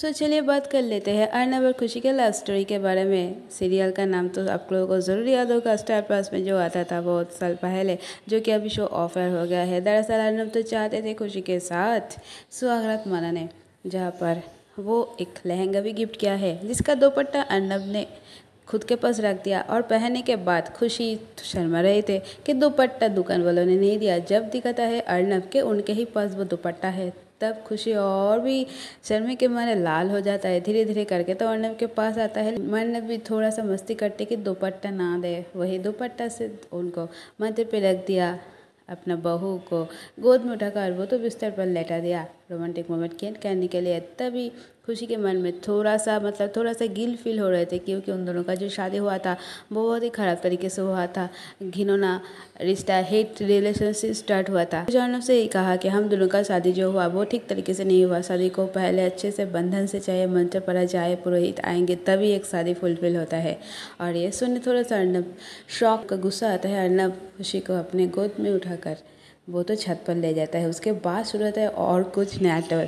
सो so, चलिए बात कर लेते हैं अर्नब और खुशी के लव स्टोरी के बारे में सीरियल का नाम तो आप लोगों को ज़रूर याद होगा स्टार प्लस में जो आता था बहुत साल पहले जो कि अभी शो ऑफर हो गया है दरअसल अर्नब तो चाहते थे खुशी के साथ स्वागत मनाने जहाँ पर वो एक लहंगा भी गिफ्ट किया है जिसका दोपट्टा अर्नब ने खुद के पास रख दिया और पहनने के बाद खुशी शर्मा रहे थे कि दुपट्टा दुकान वालों ने नहीं दिया जब दिखाता है अर्नब के उनके ही पास वो दुपट्टा है तब खुशी और भी शर्मे के मारे लाल हो जाता है धीरे धीरे करके तो अर्णव के पास आता है मर्णव भी थोड़ा सा मस्ती करते कि दुपट्टा ना दे वही दुपट्टा से उनको माथे पे रख दिया अपना बहू को गोद में उठाकर वो तो बिस्तर पर लेटा दिया रोमांटिक मोमेंट कैंट करने के लिए तभी खुशी के मन में थोड़ा सा मतलब थोड़ा सा गिल फील हो रहे थे क्योंकि उन दोनों का जो शादी हुआ था बहुत ही ख़राब तरीके से हुआ था घिनौना रिश्ता हेट रिलेशनशिप स्टार्ट हुआ था जानों से ही कहा कि हम दोनों का शादी जो हुआ वो ठीक तरीके से नहीं हुआ शादी को पहले अच्छे से बंधन से चाहे मंत्र पर जाए पुरोहित आएंगे तभी एक शादी फुलफिल होता है और ये सुनने थोड़ा सा अर्नब शौक का गुस्सा आता है अर्नब खुशी को अपने गोद में उठा उठाकर वो तो छत पर ले जाता है उसके बाद शुरू होता है और कुछ नया